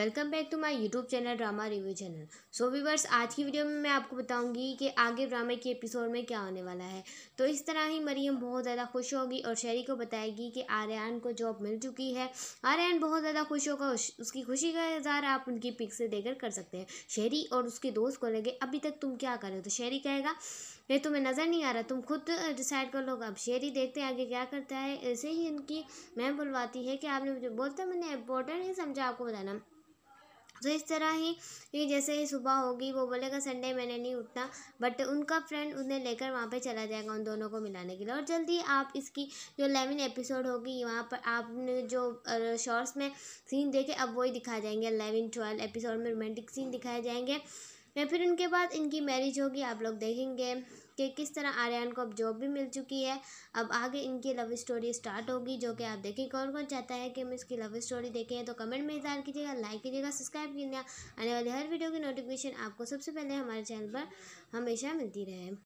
welcome back to my YouTube channel drama review channel so viewers आज की video में मैं आपको बताऊंगी कि आगे ड्रामे के एपिसोड में क्या होने वाला है तो इस तरह ही मरियम बहुत ज़्यादा खुश होगी और शेरी को बताएगी कि आर्यन को जॉब मिल चुकी है आर्यन बहुत ज़्यादा खुश होगा उसकी खुशी का इजहार आप उनकी पिक से देकर कर सकते हैं शेरी और उसके दोस्त को लगे अभी तक तुम क्या करो हो तो शेरी कहेगा ये तुम्हें नज़र नहीं आ रहा तुम खुद डिसाइड कर लो अब शेरी देखते हैं आगे क्या करता है ऐसे ही इनकी मैम बुलवाती है कि आपने मुझे बोलते मैंने इंपॉर्टेंट ही समझा आपको बताना तो इस तरह ही ये जैसे ही सुबह होगी वो बोलेगा संडे मैंने नहीं उठना बट उनका फ्रेंड उन्हें लेकर वहाँ पे चला जाएगा उन दोनों को मिलाने के लिए और जल्दी आप इसकी जो इलेवन एपिसोड होगी वहाँ पर आपने जो शॉर्ट्स में सीन देखे अब वही दिखाए जाएंगे इलेवन ट्वेल्व एपिसोड में रोमांटिक सीन दिखाए जाएंगे या फिर उनके बाद इनकी मैरिज होगी आप लोग देखेंगे कि किस तरह आर्यन को अब जॉब भी मिल चुकी है अब आगे इनकी लव स्टोरी स्टार्ट होगी जो कि आप देखें कौन कौन चाहता है कि हम इसकी लव स्टोरी देखें तो कमेंट में इजहार कीजिएगा लाइक कीजिएगा सब्सक्राइब कीजिएगा आने वाली हर वीडियो की नोटिफिकेशन आपको सबसे पहले हमारे चैनल पर हमेशा मिलती रहे